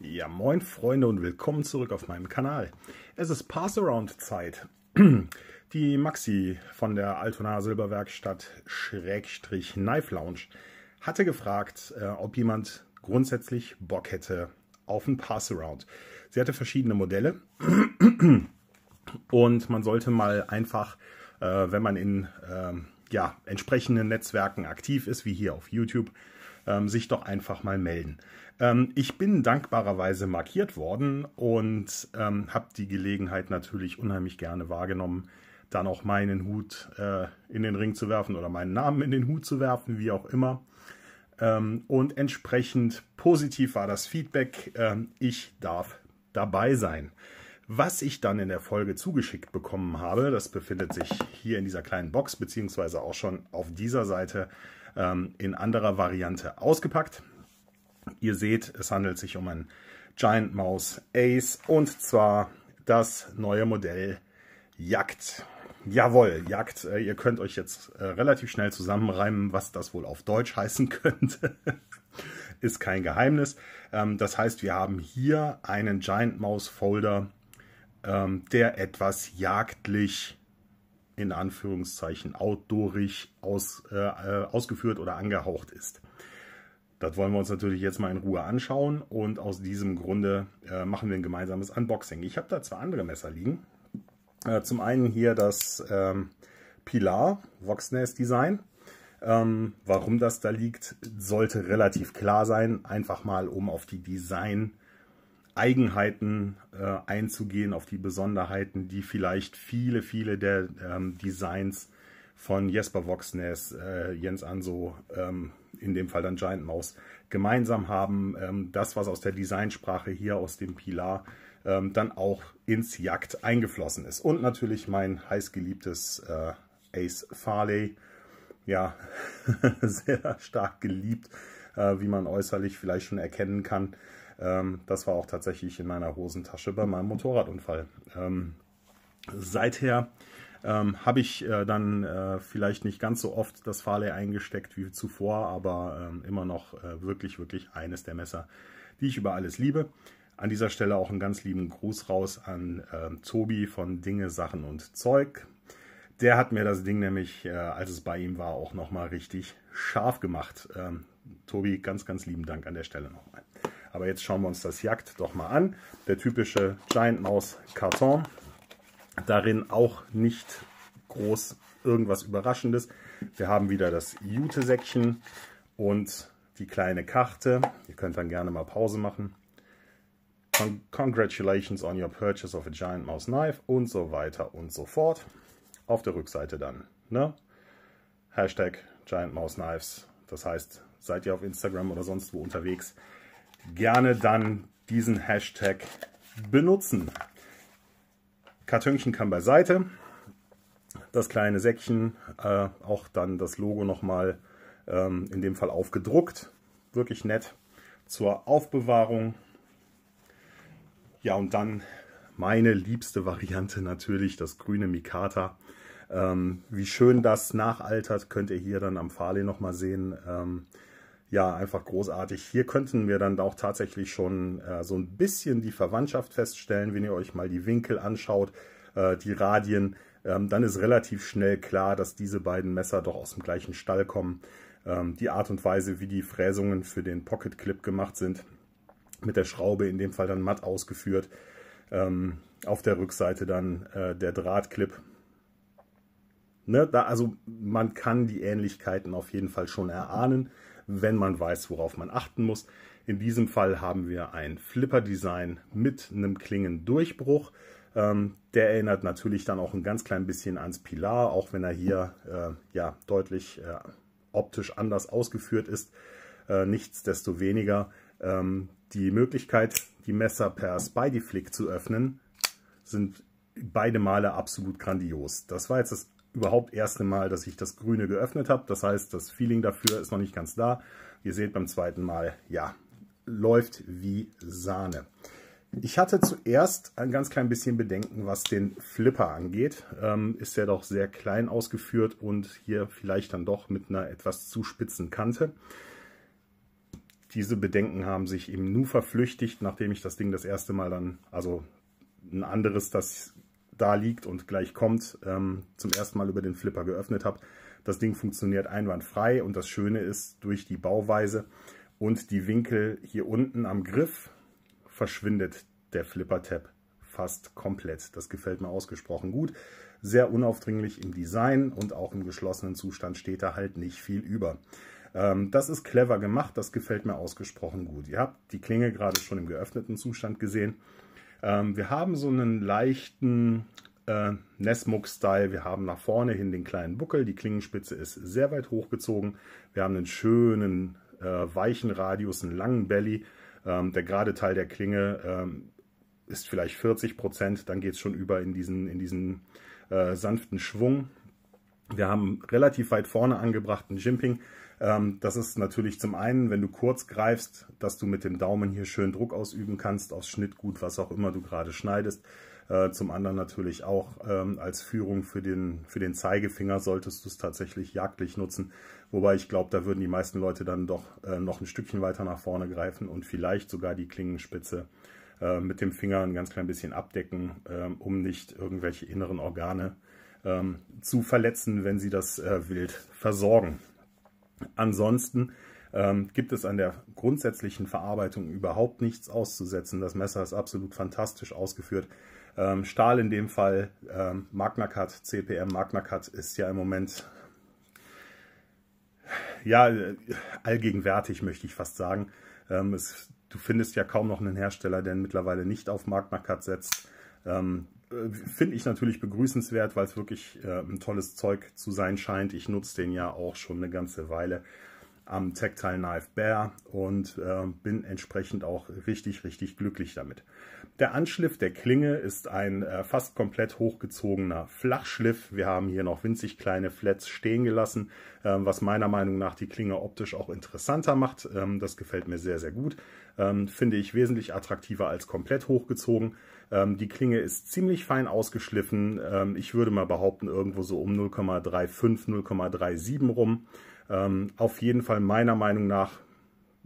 Ja, moin Freunde und willkommen zurück auf meinem Kanal. Es ist Pass-Around-Zeit. Die Maxi von der Altona Silberwerkstatt Schrägstrich Knife Lounge hatte gefragt, äh, ob jemand grundsätzlich Bock hätte auf ein Pass-Around. Sie hatte verschiedene Modelle und man sollte mal einfach, äh, wenn man in ähm, ja, entsprechenden Netzwerken aktiv ist, wie hier auf YouTube, ähm, sich doch einfach mal melden. Ähm, ich bin dankbarerweise markiert worden und ähm, habe die Gelegenheit natürlich unheimlich gerne wahrgenommen, dann auch meinen Hut äh, in den Ring zu werfen oder meinen Namen in den Hut zu werfen, wie auch immer. Ähm, und entsprechend positiv war das Feedback. Äh, ich darf dabei sein. Was ich dann in der Folge zugeschickt bekommen habe, das befindet sich hier in dieser kleinen Box, beziehungsweise auch schon auf dieser Seite ähm, in anderer Variante ausgepackt. Ihr seht, es handelt sich um ein Giant Mouse Ace und zwar das neue Modell Jagd. Jawohl, Jagd. Äh, ihr könnt euch jetzt äh, relativ schnell zusammenreimen, was das wohl auf Deutsch heißen könnte. Ist kein Geheimnis. Ähm, das heißt, wir haben hier einen Giant Mouse Folder ähm, der etwas jagdlich, in Anführungszeichen, outdoorig aus, äh, äh, ausgeführt oder angehaucht ist. Das wollen wir uns natürlich jetzt mal in Ruhe anschauen und aus diesem Grunde äh, machen wir ein gemeinsames Unboxing. Ich habe da zwei andere Messer liegen. Äh, zum einen hier das ähm, Pilar Voxnest Design. Ähm, warum das da liegt, sollte relativ klar sein. Einfach mal, um auf die Design- Eigenheiten äh, einzugehen, auf die Besonderheiten, die vielleicht viele, viele der ähm, Designs von Jesper Voxness, äh, Jens Anso, ähm, in dem Fall dann Giant Mouse, gemeinsam haben. Ähm, das, was aus der Designsprache hier aus dem Pilar ähm, dann auch ins Jagd eingeflossen ist. Und natürlich mein heißgeliebtes äh, Ace Farley, ja, sehr stark geliebt, äh, wie man äußerlich vielleicht schon erkennen kann. Ähm, das war auch tatsächlich in meiner Hosentasche bei meinem Motorradunfall. Ähm, seither ähm, habe ich äh, dann äh, vielleicht nicht ganz so oft das Farley eingesteckt wie zuvor, aber ähm, immer noch äh, wirklich, wirklich eines der Messer, die ich über alles liebe. An dieser Stelle auch einen ganz lieben Gruß raus an ähm, Tobi von Dinge, Sachen und Zeug. Der hat mir das Ding nämlich, äh, als es bei ihm war, auch nochmal richtig scharf gemacht. Ähm, Tobi, ganz, ganz lieben Dank an der Stelle nochmal. Aber jetzt schauen wir uns das Jagd doch mal an. Der typische Giant Maus Karton. Darin auch nicht groß irgendwas Überraschendes. Wir haben wieder das Jute-Säckchen und die kleine Karte. Ihr könnt dann gerne mal Pause machen. Con Congratulations on your purchase of a Giant Mouse Knife und so weiter und so fort. Auf der Rückseite dann. Ne? Hashtag Giant Mouse Knives. Das heißt, seid ihr auf Instagram oder sonst wo unterwegs, gerne dann diesen Hashtag benutzen. Kartönchen kann beiseite. Das kleine Säckchen, äh, auch dann das Logo nochmal ähm, in dem Fall aufgedruckt. Wirklich nett zur Aufbewahrung. Ja, und dann meine liebste Variante natürlich, das grüne Mikata. Ähm, wie schön das nachaltert, könnt ihr hier dann am Farley nochmal sehen. Ähm, ja, einfach großartig. Hier könnten wir dann auch tatsächlich schon äh, so ein bisschen die Verwandtschaft feststellen, wenn ihr euch mal die Winkel anschaut, äh, die Radien. Ähm, dann ist relativ schnell klar, dass diese beiden Messer doch aus dem gleichen Stall kommen. Ähm, die Art und Weise, wie die Fräsungen für den Pocket Clip gemacht sind, mit der Schraube in dem Fall dann matt ausgeführt. Ähm, auf der Rückseite dann äh, der Drahtclip. Ne, da, also man kann die Ähnlichkeiten auf jeden Fall schon erahnen wenn man weiß, worauf man achten muss. In diesem Fall haben wir ein Flipper-Design mit einem Klingendurchbruch. Ähm, der erinnert natürlich dann auch ein ganz klein bisschen ans Pilar, auch wenn er hier äh, ja, deutlich äh, optisch anders ausgeführt ist. Äh, nichtsdestoweniger ähm, die Möglichkeit, die Messer per Spidey-Flick zu öffnen, sind beide Male absolut grandios. Das war jetzt das überhaupt erste Mal, dass ich das Grüne geöffnet habe. Das heißt, das Feeling dafür ist noch nicht ganz da. Ihr seht beim zweiten Mal, ja, läuft wie Sahne. Ich hatte zuerst ein ganz klein bisschen Bedenken, was den Flipper angeht. Ähm, ist ja doch sehr klein ausgeführt und hier vielleicht dann doch mit einer etwas zu spitzen Kante. Diese Bedenken haben sich eben nur verflüchtigt, nachdem ich das Ding das erste Mal dann, also ein anderes, das da liegt und gleich kommt, ähm, zum ersten Mal über den Flipper geöffnet habe. Das Ding funktioniert einwandfrei und das Schöne ist, durch die Bauweise und die Winkel hier unten am Griff verschwindet der Flipper-Tab fast komplett. Das gefällt mir ausgesprochen gut. Sehr unaufdringlich im Design und auch im geschlossenen Zustand steht da halt nicht viel über. Ähm, das ist clever gemacht, das gefällt mir ausgesprochen gut. Ihr habt die Klinge gerade schon im geöffneten Zustand gesehen. Ähm, wir haben so einen leichten äh, Nesmuk-Style. Wir haben nach vorne hin den kleinen Buckel. Die Klingenspitze ist sehr weit hochgezogen. Wir haben einen schönen äh, weichen Radius, einen langen Belly. Ähm, der gerade Teil der Klinge ähm, ist vielleicht 40 Prozent. Dann geht es schon über in diesen, in diesen äh, sanften Schwung. Wir haben relativ weit vorne angebrachten Jimping. Ähm, das ist natürlich zum einen, wenn du kurz greifst, dass du mit dem Daumen hier schön Druck ausüben kannst, aufs Schnittgut, was auch immer du gerade schneidest. Äh, zum anderen natürlich auch ähm, als Führung für den, für den Zeigefinger solltest du es tatsächlich jagdlich nutzen. Wobei ich glaube, da würden die meisten Leute dann doch äh, noch ein Stückchen weiter nach vorne greifen und vielleicht sogar die Klingenspitze äh, mit dem Finger ein ganz klein bisschen abdecken, ähm, um nicht irgendwelche inneren Organe ähm, zu verletzen, wenn sie das äh, Wild versorgen. Ansonsten ähm, gibt es an der grundsätzlichen Verarbeitung überhaupt nichts auszusetzen. Das Messer ist absolut fantastisch ausgeführt. Ähm, Stahl in dem Fall, ähm, MagnaCut, CPM MagnaCut ist ja im Moment ja allgegenwärtig, möchte ich fast sagen. Ähm, es, du findest ja kaum noch einen Hersteller, der mittlerweile nicht auf MagnaCut setzt. Ähm, äh, finde ich natürlich begrüßenswert, weil es wirklich äh, ein tolles Zeug zu sein scheint. Ich nutze den ja auch schon eine ganze Weile am Tactile Knife Bear und äh, bin entsprechend auch richtig, richtig glücklich damit. Der Anschliff der Klinge ist ein äh, fast komplett hochgezogener Flachschliff. Wir haben hier noch winzig kleine Flats stehen gelassen, äh, was meiner Meinung nach die Klinge optisch auch interessanter macht. Ähm, das gefällt mir sehr, sehr gut. Ähm, finde ich wesentlich attraktiver als komplett hochgezogen. Ähm, die Klinge ist ziemlich fein ausgeschliffen. Ähm, ich würde mal behaupten, irgendwo so um 0,35, 0,37 rum ähm, auf jeden Fall meiner Meinung nach,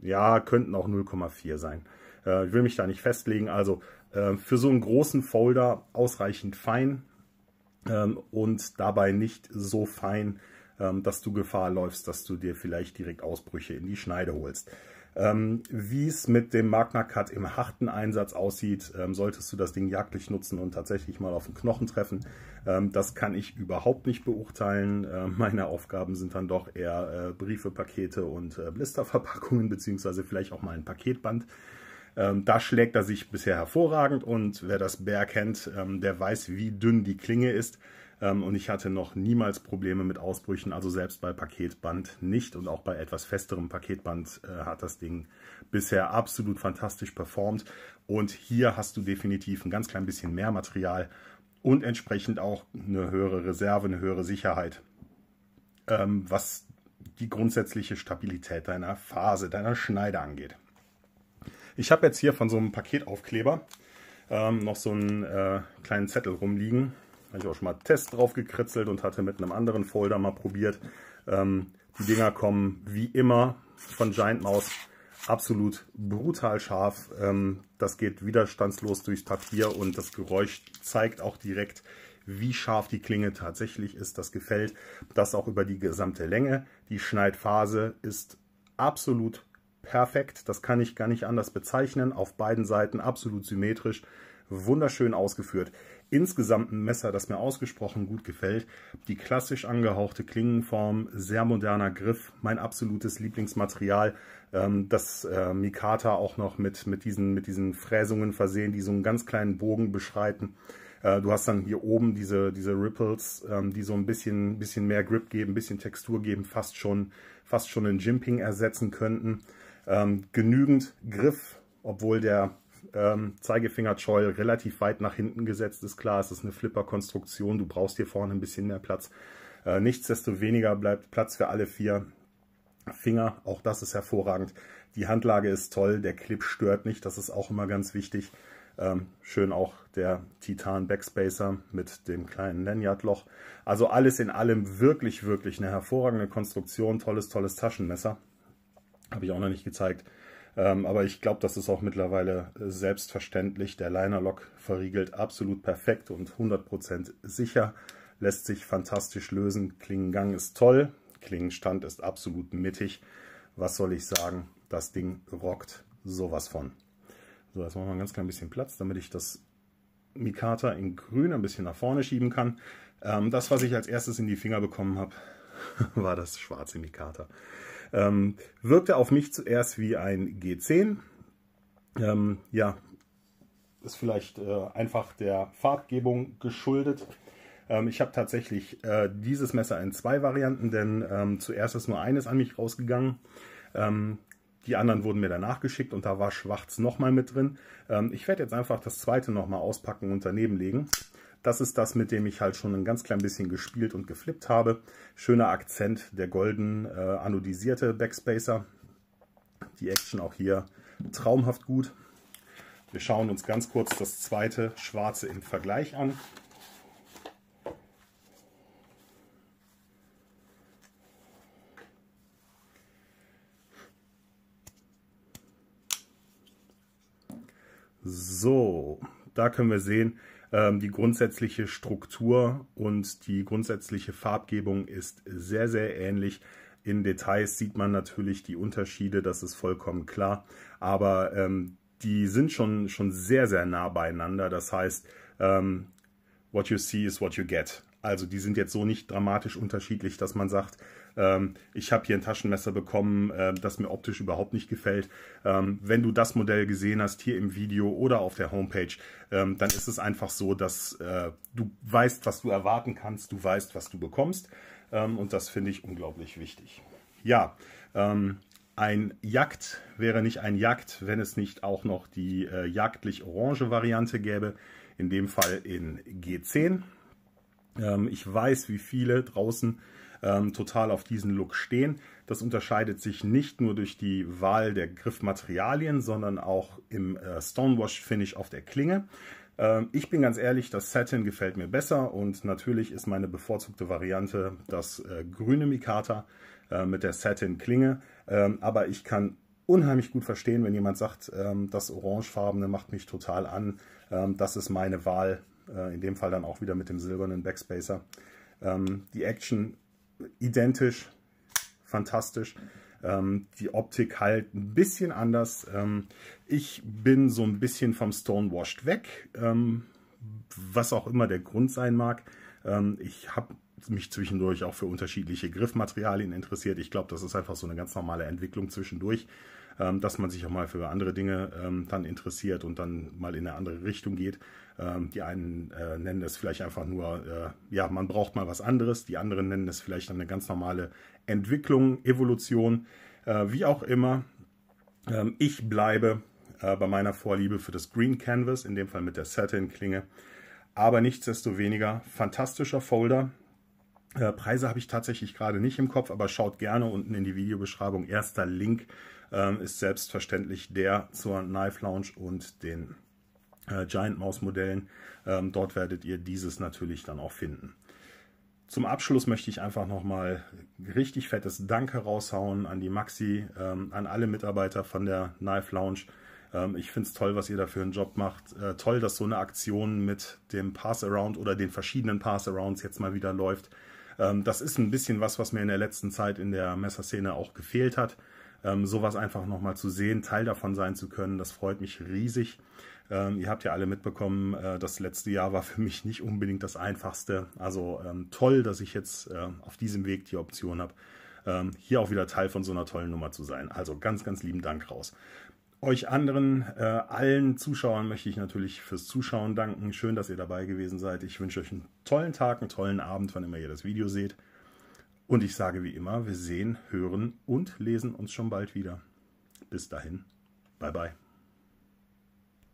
ja, könnten auch 0,4 sein. Äh, ich will mich da nicht festlegen. Also äh, für so einen großen Folder ausreichend fein ähm, und dabei nicht so fein, ähm, dass du Gefahr läufst, dass du dir vielleicht direkt Ausbrüche in die Schneide holst. Ähm, Wie es mit dem Magna-Cut im harten Einsatz aussieht, ähm, solltest du das Ding jagdlich nutzen und tatsächlich mal auf den Knochen treffen, ähm, das kann ich überhaupt nicht beurteilen. Äh, meine Aufgaben sind dann doch eher äh, Briefe, Pakete und äh, Blisterverpackungen, beziehungsweise vielleicht auch mal ein Paketband. Ähm, da schlägt er sich bisher hervorragend und wer das Bär kennt, ähm, der weiß, wie dünn die Klinge ist. Ähm, und ich hatte noch niemals Probleme mit Ausbrüchen, also selbst bei Paketband nicht und auch bei etwas festerem Paketband äh, hat das Ding bisher absolut fantastisch performt und hier hast du definitiv ein ganz klein bisschen mehr Material und entsprechend auch eine höhere Reserve, eine höhere Sicherheit, ähm, was die grundsätzliche Stabilität deiner Phase, deiner Schneide angeht. Ich habe jetzt hier von so einem Paketaufkleber ähm, noch so einen äh, kleinen Zettel rumliegen, habe ich auch schon mal Test drauf gekritzelt und hatte mit einem anderen Folder mal probiert. Ähm, die Dinger kommen wie immer von Giant Mouse absolut brutal scharf. Ähm, das geht widerstandslos durchs Papier und das Geräusch zeigt auch direkt, wie scharf die Klinge tatsächlich ist. Das gefällt das auch über die gesamte Länge. Die Schneidphase ist absolut perfekt. Das kann ich gar nicht anders bezeichnen. Auf beiden Seiten absolut symmetrisch. Wunderschön ausgeführt insgesamt ein Messer, das mir ausgesprochen gut gefällt. Die klassisch angehauchte Klingenform, sehr moderner Griff, mein absolutes Lieblingsmaterial. Ähm, das äh, Mikata auch noch mit, mit, diesen, mit diesen Fräsungen versehen, die so einen ganz kleinen Bogen beschreiten. Äh, du hast dann hier oben diese, diese Ripples, ähm, die so ein bisschen, bisschen mehr Grip geben, ein bisschen Textur geben, fast schon, fast schon einen Jimping ersetzen könnten. Ähm, genügend Griff, obwohl der ähm, Zeigefingerchoil relativ weit nach hinten gesetzt ist. Klar, es ist eine Flipper-Konstruktion, du brauchst hier vorne ein bisschen mehr Platz. Äh, nichtsdestoweniger bleibt Platz für alle vier Finger, auch das ist hervorragend. Die Handlage ist toll, der Clip stört nicht, das ist auch immer ganz wichtig. Ähm, schön auch der Titan Backspacer mit dem kleinen Lanyard-Loch. Also alles in allem wirklich, wirklich eine hervorragende Konstruktion. Tolles, tolles Taschenmesser. Habe ich auch noch nicht gezeigt. Ähm, aber ich glaube, das ist auch mittlerweile äh, selbstverständlich. Der Liner-Lock verriegelt absolut perfekt und 100% sicher. Lässt sich fantastisch lösen. Klingengang ist toll. Klingenstand ist absolut mittig. Was soll ich sagen? Das Ding rockt sowas von. So, jetzt machen wir ein ganz klein bisschen Platz, damit ich das Mikata in grün ein bisschen nach vorne schieben kann. Ähm, das, was ich als erstes in die Finger bekommen habe, war das schwarze Mikata. Ähm, wirkte auf mich zuerst wie ein G10. Ähm, ja, ist vielleicht äh, einfach der Farbgebung geschuldet. Ähm, ich habe tatsächlich äh, dieses Messer in zwei Varianten, denn ähm, zuerst ist nur eines an mich rausgegangen. Ähm, die anderen wurden mir danach geschickt und da war schwarz nochmal mit drin. Ähm, ich werde jetzt einfach das zweite nochmal auspacken und daneben legen. Das ist das, mit dem ich halt schon ein ganz klein bisschen gespielt und geflippt habe. Schöner Akzent, der golden äh, anodisierte Backspacer. Die Action auch hier traumhaft gut. Wir schauen uns ganz kurz das zweite schwarze im Vergleich an. So, da können wir sehen, ähm, die grundsätzliche Struktur und die grundsätzliche Farbgebung ist sehr, sehr ähnlich. In Details sieht man natürlich die Unterschiede, das ist vollkommen klar. Aber ähm, die sind schon, schon sehr, sehr nah beieinander. Das heißt, ähm, what you see is what you get. Also die sind jetzt so nicht dramatisch unterschiedlich, dass man sagt, ähm, ich habe hier ein Taschenmesser bekommen, äh, das mir optisch überhaupt nicht gefällt. Ähm, wenn du das Modell gesehen hast, hier im Video oder auf der Homepage, ähm, dann ist es einfach so, dass äh, du weißt, was du erwarten kannst, du weißt, was du bekommst. Ähm, und das finde ich unglaublich wichtig. Ja, ähm, ein Jagd wäre nicht ein Jagd, wenn es nicht auch noch die äh, jagdlich-orange Variante gäbe. In dem Fall in G10 ähm, ich weiß, wie viele draußen ähm, total auf diesen Look stehen. Das unterscheidet sich nicht nur durch die Wahl der Griffmaterialien, sondern auch im äh, Stonewash-Finish auf der Klinge. Ähm, ich bin ganz ehrlich, das Satin gefällt mir besser und natürlich ist meine bevorzugte Variante das äh, grüne Mikata äh, mit der Satin-Klinge. Ähm, aber ich kann unheimlich gut verstehen, wenn jemand sagt, ähm, das orangefarbene macht mich total an. Ähm, das ist meine Wahl, äh, in dem Fall dann auch wieder mit dem silbernen Backspacer. Ähm, die Action identisch, fantastisch. Ähm, die Optik halt ein bisschen anders. Ähm, ich bin so ein bisschen vom Stonewashed weg, ähm, was auch immer der Grund sein mag. Ähm, ich habe mich zwischendurch auch für unterschiedliche Griffmaterialien interessiert. Ich glaube, das ist einfach so eine ganz normale Entwicklung zwischendurch, ähm, dass man sich auch mal für andere Dinge ähm, dann interessiert und dann mal in eine andere Richtung geht. Ähm, die einen äh, nennen es vielleicht einfach nur, äh, ja, man braucht mal was anderes. Die anderen nennen es vielleicht eine ganz normale Entwicklung, Evolution, äh, wie auch immer. Ähm, ich bleibe äh, bei meiner Vorliebe für das Green Canvas, in dem Fall mit der Satin-Klinge. Aber nichtsdestoweniger, fantastischer Folder. Äh, Preise habe ich tatsächlich gerade nicht im Kopf, aber schaut gerne unten in die Videobeschreibung. Erster Link ähm, ist selbstverständlich der zur Knife Lounge und den äh, Giant Mouse Modellen. Ähm, dort werdet ihr dieses natürlich dann auch finden. Zum Abschluss möchte ich einfach nochmal richtig fettes Danke raushauen an die Maxi, ähm, an alle Mitarbeiter von der Knife Lounge. Ähm, ich finde es toll, was ihr da für einen Job macht. Äh, toll, dass so eine Aktion mit dem Pass-Around oder den verschiedenen Pass-Arounds jetzt mal wieder läuft. Ähm, das ist ein bisschen was, was mir in der letzten Zeit in der Messerszene auch gefehlt hat. Ähm, sowas einfach nochmal zu sehen, Teil davon sein zu können, das freut mich riesig. Ähm, ihr habt ja alle mitbekommen, äh, das letzte Jahr war für mich nicht unbedingt das einfachste. Also ähm, toll, dass ich jetzt äh, auf diesem Weg die Option habe, ähm, hier auch wieder Teil von so einer tollen Nummer zu sein. Also ganz, ganz lieben Dank raus. Euch anderen, äh, allen Zuschauern möchte ich natürlich fürs Zuschauen danken. Schön, dass ihr dabei gewesen seid. Ich wünsche euch einen tollen Tag, einen tollen Abend, wann immer ihr das Video seht. Und ich sage wie immer, wir sehen, hören und lesen uns schon bald wieder. Bis dahin, bye bye.